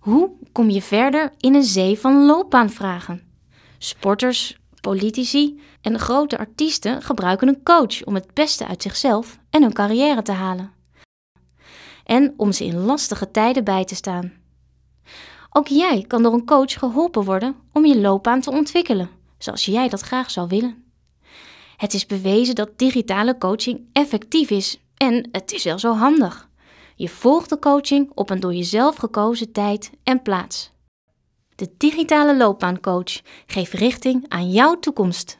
Hoe kom je verder in een zee van loopbaanvragen? Sporters, politici en grote artiesten gebruiken een coach om het beste uit zichzelf en hun carrière te halen. En om ze in lastige tijden bij te staan. Ook jij kan door een coach geholpen worden om je loopbaan te ontwikkelen, zoals jij dat graag zou willen. Het is bewezen dat digitale coaching effectief is en het is wel zo handig. Je volgt de coaching op een door jezelf gekozen tijd en plaats. De digitale loopbaancoach geeft richting aan jouw toekomst.